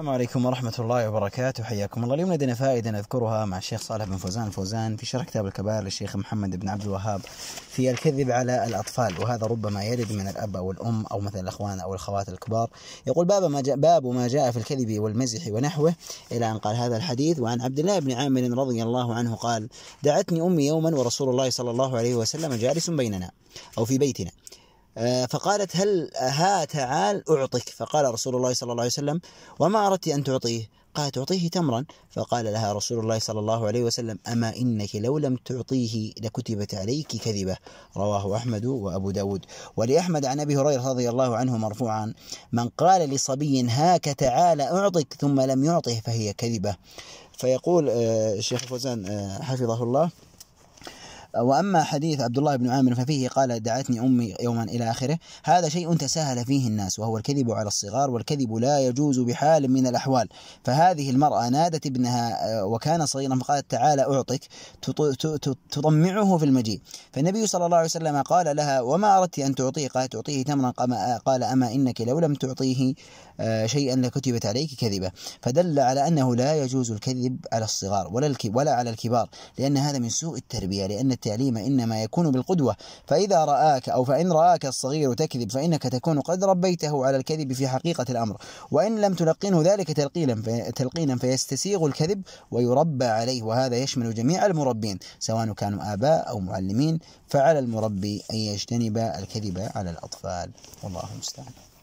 السلام عليكم ورحمة الله وبركاته حياكم الله اليوم لدينا فائدة نذكرها مع الشيخ صالح بن فوزان الفوزان في شرح كتاب الكبائر للشيخ محمد بن عبد الوهاب في الكذب على الأطفال وهذا ربما يرد من الأب أو الأم أو مثلا الأخوان أو الأخوات الكبار يقول باب ما جاء, باب ما جاء في الكذب والمزح ونحوه إلى أن قال هذا الحديث وعن عبد الله بن عامر رضي الله عنه قال دعتني أمي يوما ورسول الله صلى الله عليه وسلم جالس بيننا أو في بيتنا آه، فقالت هل ها تعال أعطك فقال رسول الله صلى الله عليه وسلم وما أردت أن تعطيه قالت أعطيه تمرا فقال لها رسول الله صلى الله عليه وسلم أما إنك لو لم تعطيه لكتبت عليك كذبة رواه أحمد وأبو داود ولأحمد عن أبي هريرة رضي الله عنه مرفوعا من قال لصبي هاك تعال أعطك ثم لم يعطه فهي كذبة فيقول آه، الشيخ فوزان آه، حفظه الله وأما حديث عبد الله بن عامر ففيه قال دعتني أمي يوما إلى آخره هذا شيء تساهل فيه الناس وهو الكذب على الصغار والكذب لا يجوز بحال من الأحوال فهذه المرأة نادت ابنها آه، وكان صغيرا فقالت تعالى أعطك تطمعه في المجيء فالنبي صلى الله عليه وسلم قال لها وما أردت أن تعطيه قالت تعطيه تمرا آه، قال أما إنك لو لم تعطيه آه، شيئا لكتبت عليك كذبة فدل على أنه لا يجوز الكذب على الصغار ولا ولا على الكبار لأن هذا من سوء التربية لأن التعليم إنما يكون بالقدوة فإذا رآك أو فإن رآك الصغير تكذب فإنك تكون قد ربيته على الكذب في حقيقة الأمر وإن لم تلقنه ذلك تلقينا في تلقينا فيستسيغ الكذب ويربى عليه وهذا يشمل جميع المربين سواء كانوا آباء أو معلمين فعلى المربي أن يجتنب الكذب على الأطفال والله المستعان